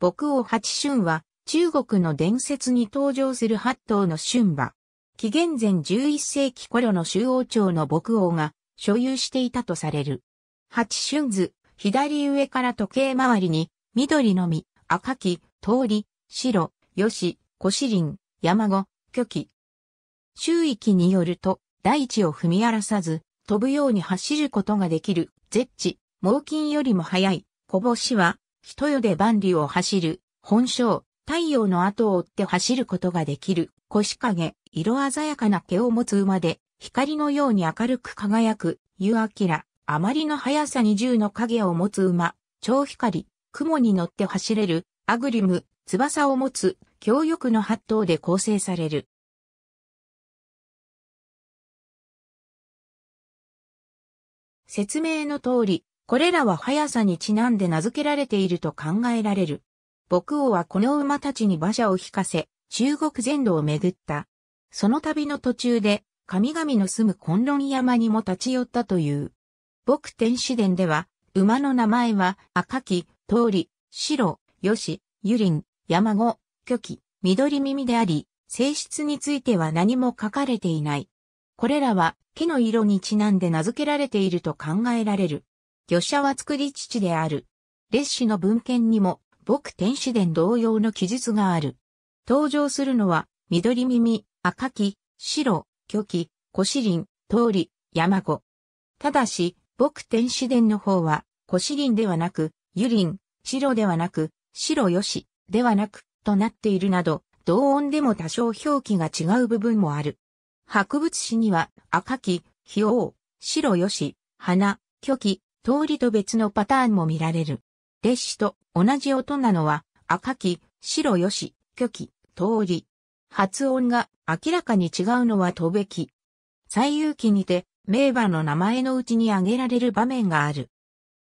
牧王八春は、中国の伝説に登場する八頭の春馬。紀元前11世紀頃の周王朝の牧王が所有していたとされる。八春図、左上から時計回りに、緑の実、赤き、通り、白、吉、小四輪、山子、巨木。周域によると、大地を踏み荒らさず、飛ぶように走ることができる、絶地、猛禽よりも速い、小星は、人よで万里を走る、本性、太陽の後を追って走ることができる、腰影、色鮮やかな毛を持つ馬で、光のように明るく輝く、夕明、あまりの速さに銃の影を持つ馬、超光、雲に乗って走れる、アグリム、翼を持つ、強力の8頭で構成される。説明の通り、これらは速さにちなんで名付けられていると考えられる。牧王はこの馬たちに馬車を引かせ、中国全土を巡った。その旅の途中で、神々の住む混乱山にも立ち寄ったという。牧天使伝では、馬の名前は赤木、通り、白、吉、ゆりん、山子、巨木、緑耳であり、性質については何も書かれていない。これらは木の色にちなんで名付けられていると考えられる。魚舎は作り父である。列子の文献にも、僕天使伝同様の記述がある。登場するのは、緑耳、赤木、白、巨木、小尻、通り、山子。ただし、僕天使伝の方は、小尻ではなく、油林、白ではなく、白よし、ではなく、となっているなど、同音でも多少表記が違う部分もある。博物誌には、赤木、う、白よし、花、巨木、通りと別のパターンも見られる。列子と同じ音なのは、赤き、白よし、虚き、通り。発音が明らかに違うのは飛べき。最有機にて、名馬の名前のうちに挙げられる場面がある。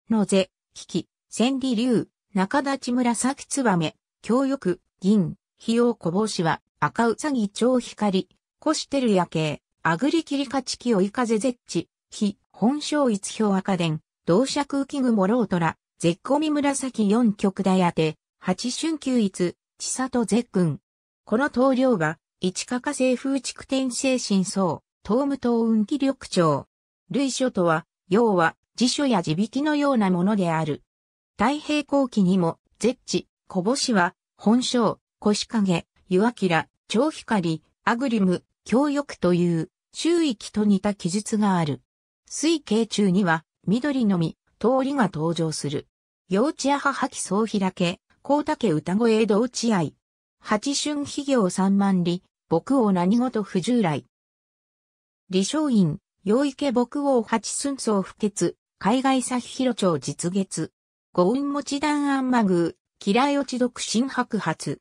のぜ、危機、千里竜、中立村咲つばめ、強欲、銀、費用小帽子は、赤うさぎ超光、こしてる夜景、あぐりきりかちき追いぜ絶地、非、本性一表赤伝、同社空気雲ロートラ、ゼッコ紫四極大当て、八春九一、千里絶君。この棟梁が、一加下政風築天精神層、東武東運気緑長。類書とは、要は、辞書や字引きのようなものである。太平後期にも、絶地、小星は、本性、腰影、湯明、超光、アグリム、強欲という、周域と似た記述がある。水系中には、緑のみ、通りが登場する。幼稚や母木総開け、高竹歌声同戸落合。八春秘行三万里、牧王何事不従来。李昌院、陽池牧王八寸草不決、海外差広町実月。五雲持断安魔宮、嫌い落ち独身白髪。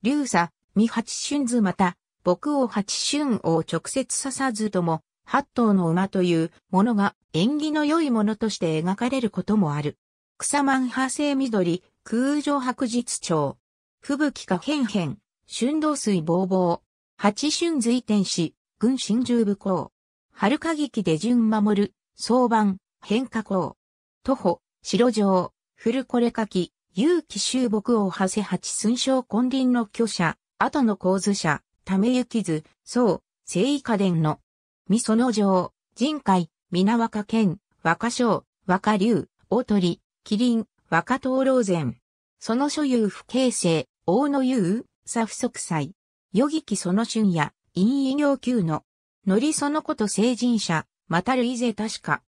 竜佐、未八春図また、牧王八春王直接刺さずとも、八頭の馬というものが縁起の良いものとして描かれることもある。草満派生緑、空上白日町。吹雪か変変、春道水坊坊。八春随天使、軍神十部公。春歌劇で順守る、相番、変化公。徒歩、白城、古これ書き、勇気修木を派せ八寸章金輪の巨者、後の構図者、ためゆきず、そう、聖遺家伝の、み美園城、人海、皆若県、若将、若竜、大鳥、麒麟、若灯籠前。その所有不形成、大野優、左不足祭。余儀木その春夜、陰異行級の。のりそのこと成人者、またるいぜ確か。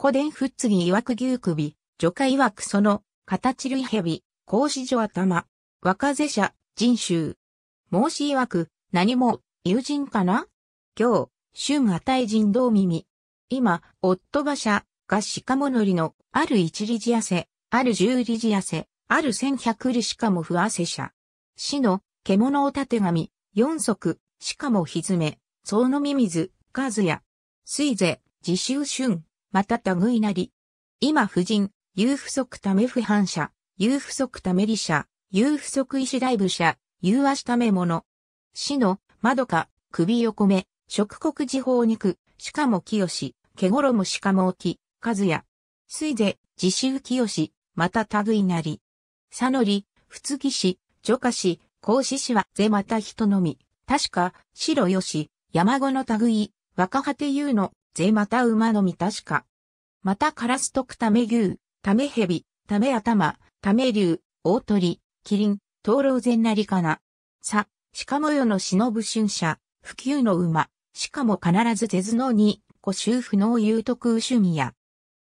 古伝ふっつぎ曰く牛首、除下曰くその、形類蛇、格子女頭。若瀬者、人衆。申し曰く、何も、友人かな今日、春亜大人道耳。今、夫馬車、が鹿ものりの、ある一理事痩せ、ある十里事痩せ、ある千百理しかも不汗者。死の、獣をたてがみ、四足、しかもひずめ、草のみ水、かずや、水ぜ、自習春、またたぐいなり。今婦人、有不足ため不反者、有不足ため理者、有不足医師大部者、有足ため者。死の、窓か、首横目、食国時報肉、しかも清、毛衣しかも置か和也。水で、自習清、またたぐいなり。さのり、ふつぎし、除下し、孔子氏は、ぜまた人のみ。確か、白よし、山子のたぐい、若果て言うの、ぜまた馬のみ確か。またカラスとくため牛、ため蛇、ため頭、ため竜、大鳥、麒麟、灯籠前なりかな。さ、しかもよの忍ぶ春社、不休の馬。しかも必ず手頭脳に、古州不能有徳う趣味や、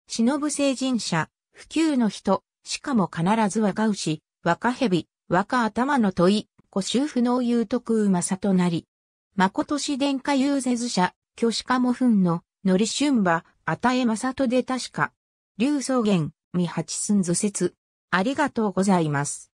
忍ぶ成人者、普及の人、しかも必ず若牛、若蛇、若頭の問い、古州不能有徳右正となり、誠し殿下遊説者、虚子かもんの、のり春馬、あたえ正とで確か、竜草原、未八寸図説。ありがとうございます。